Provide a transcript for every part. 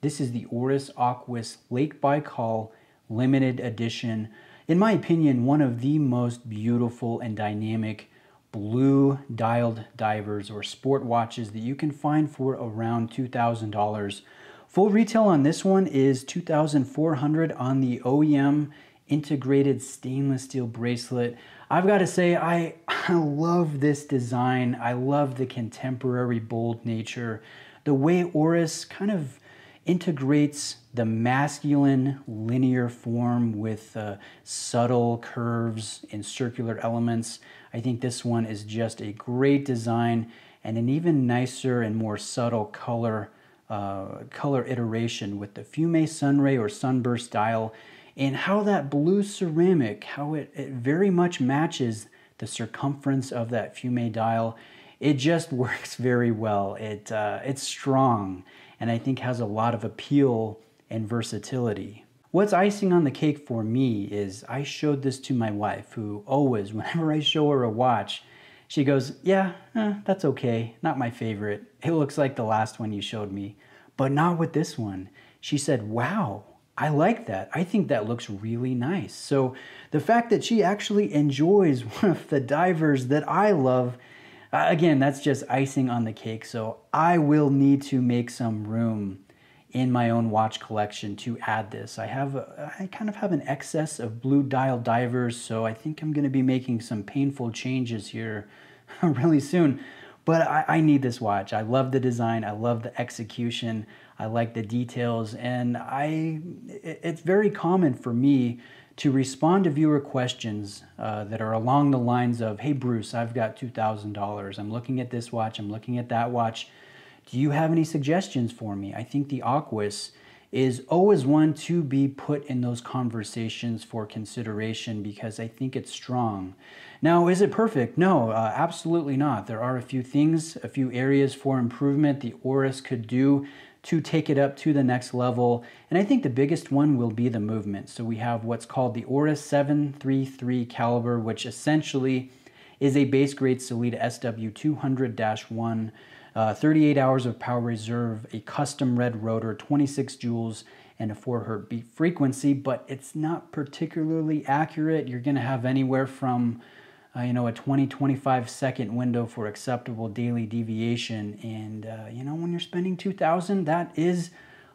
This is the Oris Aquis Lake Baikal limited edition. In my opinion, one of the most beautiful and dynamic blue dialed divers or sport watches that you can find for around $2,000. Full retail on this one is 2,400 on the OEM integrated stainless steel bracelet. I've got to say, I, I love this design. I love the contemporary bold nature. The way Oris kind of integrates the masculine linear form with uh, subtle curves and circular elements. I think this one is just a great design and an even nicer and more subtle color uh, color iteration with the Fume Sunray or Sunburst dial and how that blue ceramic, how it, it very much matches the circumference of that Fume dial. It just works very well. It, uh, it's strong and I think has a lot of appeal and versatility. What's icing on the cake for me is I showed this to my wife, who always, whenever I show her a watch, she goes, Yeah, eh, that's okay. Not my favorite. It looks like the last one you showed me, but not with this one. She said, Wow, I like that. I think that looks really nice. So the fact that she actually enjoys one of the divers that I love uh, again, that's just icing on the cake, so I will need to make some room in my own watch collection to add this. I have, a, I kind of have an excess of blue dial divers, so I think I'm gonna be making some painful changes here really soon. But I, I need this watch. I love the design, I love the execution, I like the details, and I, it, it's very common for me to respond to viewer questions uh, that are along the lines of, hey, Bruce, I've got $2,000. I'm looking at this watch. I'm looking at that watch. Do you have any suggestions for me? I think the Aquas is always one to be put in those conversations for consideration because I think it's strong. Now, is it perfect? No, uh, absolutely not. There are a few things, a few areas for improvement the Oris could do to take it up to the next level. And I think the biggest one will be the movement. So we have what's called the Aura 733 caliber, which essentially is a base grade Salida SW200-1, uh, 38 hours of power reserve, a custom red rotor, 26 joules, and a 4 hertz beat frequency, but it's not particularly accurate. You're going to have anywhere from uh, you know, a 20, 25 second window for acceptable daily deviation. And, uh, you know, when you're spending 2000, that is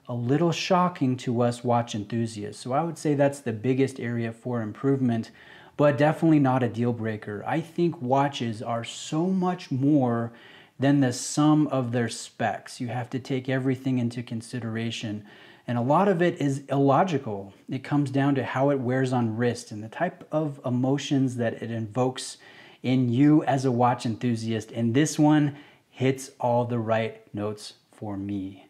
a little shocking to us watch enthusiasts. So I would say that's the biggest area for improvement, but definitely not a deal breaker. I think watches are so much more than the sum of their specs. You have to take everything into consideration. And a lot of it is illogical. It comes down to how it wears on wrist and the type of emotions that it invokes in you as a watch enthusiast. And this one hits all the right notes for me.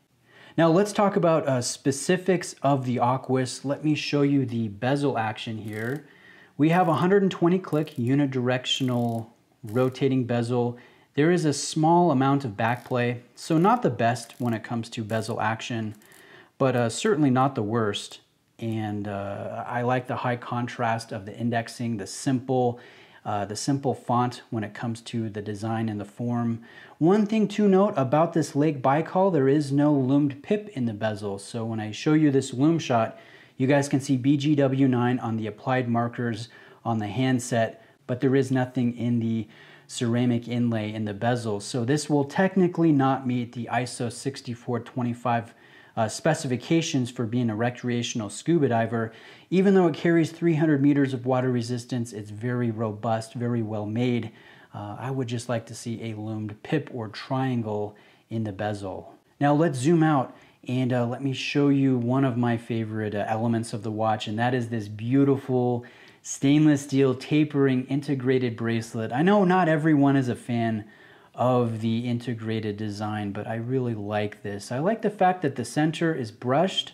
Now let's talk about uh, specifics of the Aquis. Let me show you the bezel action here. We have 120 click unidirectional rotating bezel. There is a small amount of backplay, so not the best when it comes to bezel action but uh, certainly not the worst. And uh, I like the high contrast of the indexing, the simple, uh, the simple font when it comes to the design and the form. One thing to note about this Lake Baikal, there is no loomed pip in the bezel. So when I show you this loom shot, you guys can see BGW9 on the applied markers on the handset, but there is nothing in the ceramic inlay in the bezel. So this will technically not meet the ISO 6425 uh, specifications for being a recreational scuba diver. Even though it carries 300 meters of water resistance, it's very robust, very well made. Uh, I would just like to see a loomed pip or triangle in the bezel. Now let's zoom out and uh, let me show you one of my favorite uh, elements of the watch, and that is this beautiful stainless steel tapering integrated bracelet. I know not everyone is a fan of the integrated design, but I really like this. I like the fact that the center is brushed,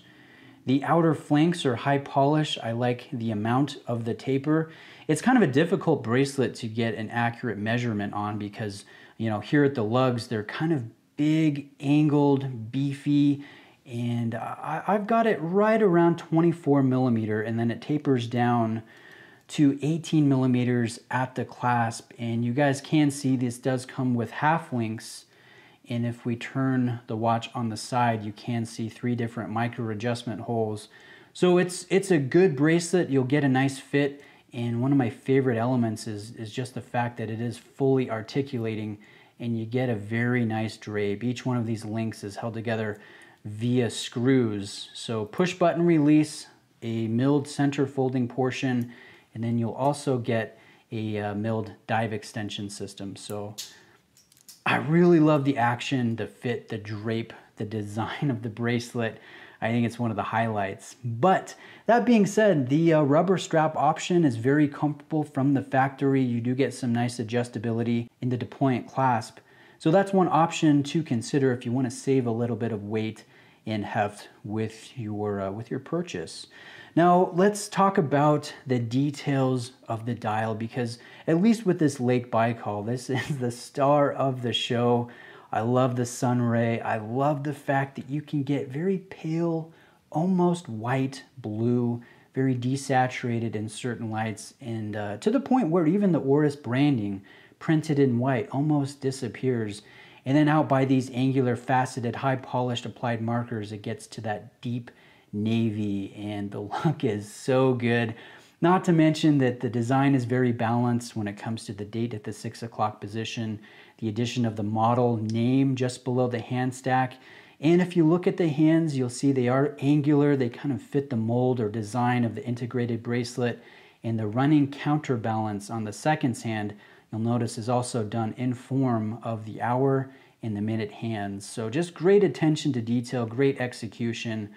the outer flanks are high polish. I like the amount of the taper. It's kind of a difficult bracelet to get an accurate measurement on because, you know, here at the lugs, they're kind of big, angled, beefy, and I, have got it right around 24 millimeter, and then it tapers down to 18 millimeters at the clasp. And you guys can see this does come with half links. And if we turn the watch on the side, you can see three different micro adjustment holes. So it's, it's a good bracelet. You'll get a nice fit. And one of my favorite elements is, is just the fact that it is fully articulating and you get a very nice drape. Each one of these links is held together via screws. So push button release, a milled center folding portion, and then you'll also get a uh, milled dive extension system. So I really love the action, the fit, the drape, the design of the bracelet. I think it's one of the highlights. But that being said, the uh, rubber strap option is very comfortable from the factory. You do get some nice adjustability in the deployant clasp. So that's one option to consider if you wanna save a little bit of weight and heft with your, uh, with your purchase. Now let's talk about the details of the dial because at least with this Lake Baikal, this is the star of the show. I love the sun ray. I love the fact that you can get very pale, almost white blue, very desaturated in certain lights and uh, to the point where even the Oris branding printed in white almost disappears. And then out by these angular faceted, high polished applied markers, it gets to that deep navy, and the look is so good. Not to mention that the design is very balanced when it comes to the date at the six o'clock position, the addition of the model name just below the hand stack. And if you look at the hands, you'll see they are angular. They kind of fit the mold or design of the integrated bracelet. And the running counterbalance on the seconds hand, you'll notice is also done in form of the hour and the minute hands. So just great attention to detail, great execution.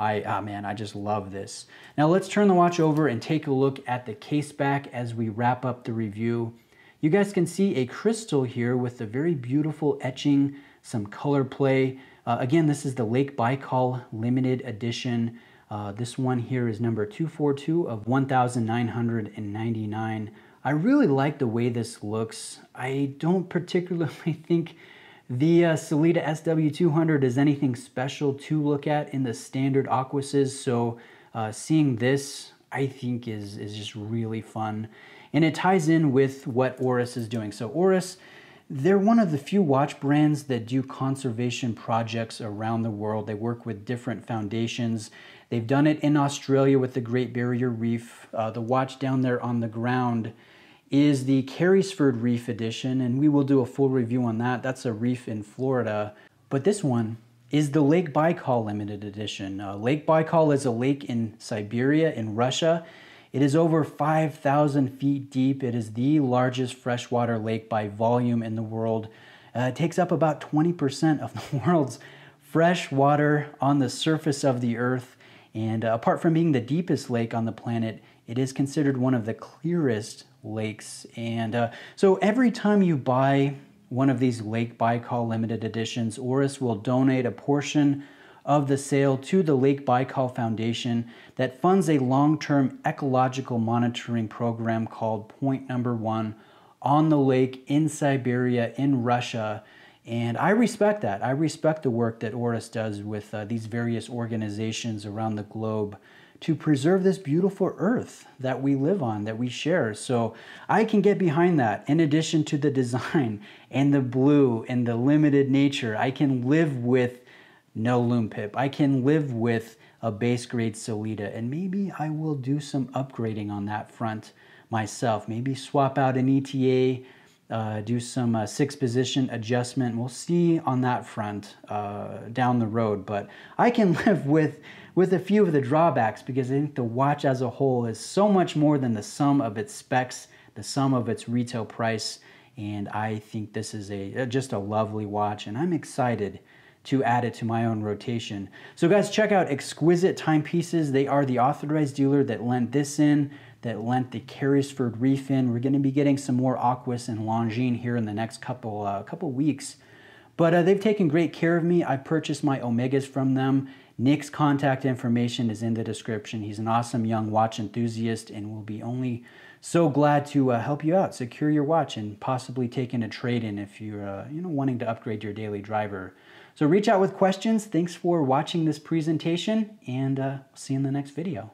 I, ah man, I just love this. Now let's turn the watch over and take a look at the case back as we wrap up the review. You guys can see a crystal here with a very beautiful etching, some color play. Uh, again, this is the Lake Baikal limited edition. Uh, this one here is number 242 of 1999. I really like the way this looks. I don't particularly think the uh, SW200 is anything special to look at in the standard Aquases, so uh, seeing this I think is, is just really fun. And it ties in with what Oris is doing. So Oris, they're one of the few watch brands that do conservation projects around the world. They work with different foundations. They've done it in Australia with the Great Barrier Reef. Uh, the watch down there on the ground is the Carysford Reef Edition, and we will do a full review on that. That's a reef in Florida. But this one is the Lake Baikal Limited Edition. Uh, lake Baikal is a lake in Siberia, in Russia. It is over 5,000 feet deep. It is the largest freshwater lake by volume in the world. Uh, it takes up about 20% of the world's fresh water on the surface of the earth. And uh, apart from being the deepest lake on the planet, it is considered one of the clearest lakes. And uh, so every time you buy one of these Lake Baikal limited editions, Oris will donate a portion of the sale to the Lake Baikal Foundation that funds a long-term ecological monitoring program called Point Number One on the lake in Siberia, in Russia. And I respect that. I respect the work that Oris does with uh, these various organizations around the globe to preserve this beautiful earth that we live on, that we share. So I can get behind that. In addition to the design and the blue and the limited nature, I can live with no loom pip. I can live with a base grade Solita, and maybe I will do some upgrading on that front myself. Maybe swap out an ETA uh, do some uh, six position adjustment. We'll see on that front uh, down the road, but I can live with with a few of the drawbacks because I think the watch as a whole is so much more than the sum of its specs, the sum of its retail price, and I think this is a uh, just a lovely watch, and I'm excited to add it to my own rotation. So guys, check out Exquisite Timepieces. They are the authorized dealer that lent this in that lent the Carysford Reef in. We're going to be getting some more Aquas and Longines here in the next couple, uh, couple weeks. But uh, they've taken great care of me. I purchased my Omegas from them. Nick's contact information is in the description. He's an awesome young watch enthusiast and will be only so glad to uh, help you out, secure your watch, and possibly take in a trade-in if you're uh, you know, wanting to upgrade your daily driver. So reach out with questions. Thanks for watching this presentation, and uh, see you in the next video.